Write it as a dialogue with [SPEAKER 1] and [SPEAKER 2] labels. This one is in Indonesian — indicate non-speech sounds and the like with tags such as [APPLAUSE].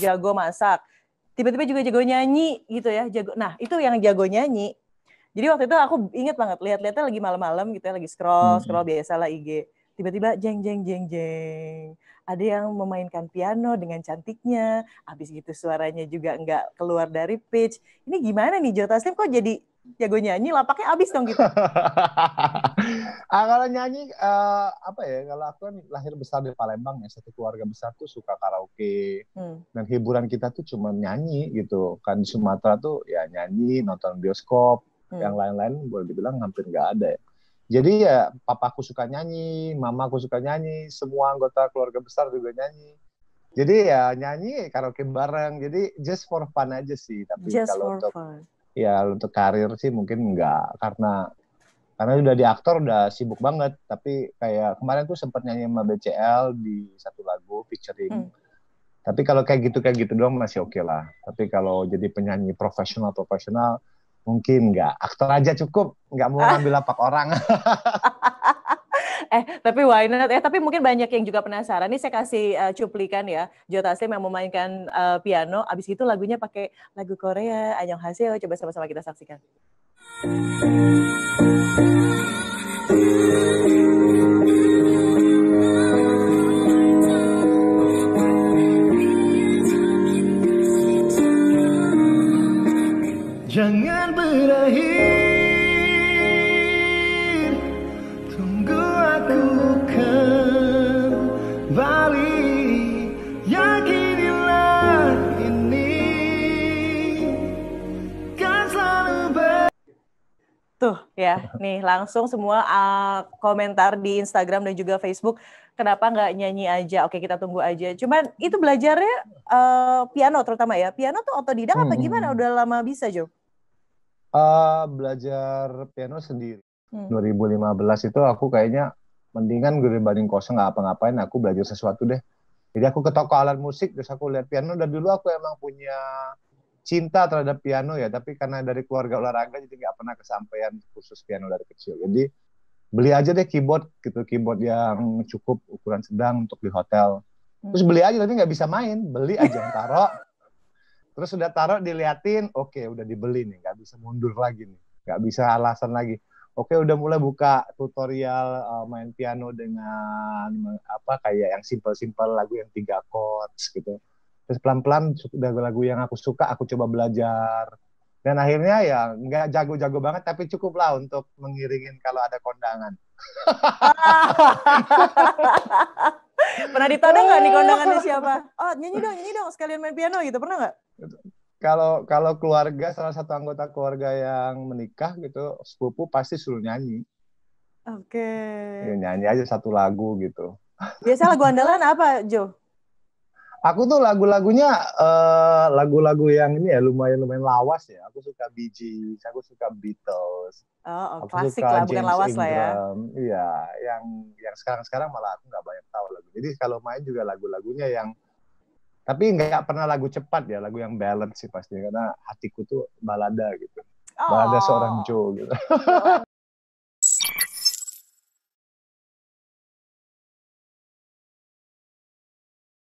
[SPEAKER 1] jago masak, tiba-tiba juga jago nyanyi gitu ya, jago. Nah itu yang jago nyanyi. Jadi waktu itu aku inget banget lihat-lihatnya lagi malam-malam gitu ya, lagi scroll hmm. scroll biasa lah IG. Tiba-tiba jeng jeng jeng jeng, ada yang memainkan piano dengan cantiknya, habis gitu suaranya juga nggak keluar dari pitch. Ini gimana nih Jota Slim kok jadi ya gue nyanyi lapaknya habis dong kita. Gitu. [LAUGHS]
[SPEAKER 2] ah, kalau nyanyi uh, apa ya kalau aku kan lahir besar di Palembang ya satu keluarga besar tuh suka karaoke hmm. dan hiburan kita tuh cuma nyanyi gitu kan di Sumatera tuh ya nyanyi nonton bioskop hmm. yang lain-lain boleh dibilang hampir nggak ada ya. Jadi ya papaku suka nyanyi, mamaku suka nyanyi, semua anggota keluarga besar juga nyanyi. Jadi ya nyanyi karaoke bareng. Jadi just for fun aja sih. Tapi just kalau for untuk fun ya untuk karir sih mungkin enggak karena karena udah di aktor udah sibuk banget tapi kayak kemarin tuh sempat nyanyi sama BCL di satu lagu featuring hmm. tapi kalau kayak gitu kayak gitu doang masih oke okay lah tapi kalau jadi penyanyi profesional profesional mungkin enggak aktor aja cukup enggak mau [LAUGHS] ngambil lapak orang
[SPEAKER 1] [LAUGHS] Eh, tapi why not? Eh, tapi mungkin banyak yang juga penasaran. ini saya kasih uh, cuplikan ya. Jo Taslim yang memainkan uh, piano. Abis itu lagunya pakai lagu Korea. Anyong Haseo. Coba sama-sama kita saksikan. Jangan Tuh ya, nih langsung semua uh, komentar di Instagram dan juga Facebook. Kenapa nggak nyanyi aja? Oke kita tunggu aja. Cuman itu belajarnya uh, piano terutama ya. Piano tuh otodidak hmm. apa gimana? Udah lama bisa Jo?
[SPEAKER 2] Uh, belajar piano sendiri. Hmm. 2015 itu aku kayaknya mendingan gue dibanding kosong nggak apa-ngapain. Aku belajar sesuatu deh. Jadi aku ke toko alat musik terus aku lihat piano dan dulu aku emang punya cinta terhadap piano ya, tapi karena dari keluarga olahraga jadi nggak pernah kesampaian khusus piano dari kecil. Jadi beli aja deh keyboard gitu, keyboard yang cukup ukuran sedang untuk di hotel. Hmm. Terus beli aja tapi nggak bisa main, beli aja taruh. Terus udah taruh diliatin, oke okay, udah dibeli nih, nggak bisa mundur lagi nih, nggak bisa alasan lagi. Oke okay, udah mulai buka tutorial uh, main piano dengan apa kayak yang simple-simple lagu yang tiga chords gitu terus pelan-pelan lagu-lagu yang aku suka aku coba belajar dan akhirnya ya nggak jago-jago banget tapi cukup lah untuk mengiringin kalau ada kondangan [LAUGHS] pernah ditodong nggak nih kondangannya [LAUGHS] siapa
[SPEAKER 1] oh nyanyi dong nyanyi dong sekalian main piano gitu pernah nggak
[SPEAKER 2] kalau kalau keluarga salah satu anggota keluarga yang menikah gitu sepupu pasti suruh nyanyi
[SPEAKER 1] oke okay.
[SPEAKER 2] ya, nyanyi aja satu lagu gitu
[SPEAKER 1] biasa lagu andalan apa Jo
[SPEAKER 2] aku tuh lagu-lagunya uh, lagu-lagu yang ini ya lumayan lumayan lawas ya. Aku suka Bee Gees, aku suka Beatles.
[SPEAKER 1] Oh, oh aku klasik suka lah, James bukan lawas Ingram. lah ya.
[SPEAKER 2] Iya, yang yang sekarang-sekarang malah aku nggak banyak tahu lagu. Jadi kalau main juga lagu-lagunya yang tapi nggak pernah lagu cepat ya, lagu yang balance sih pasti karena hatiku tuh balada gitu. Oh. Balada seorang oh. Joe gitu. Oh.
[SPEAKER 1] [LAUGHS]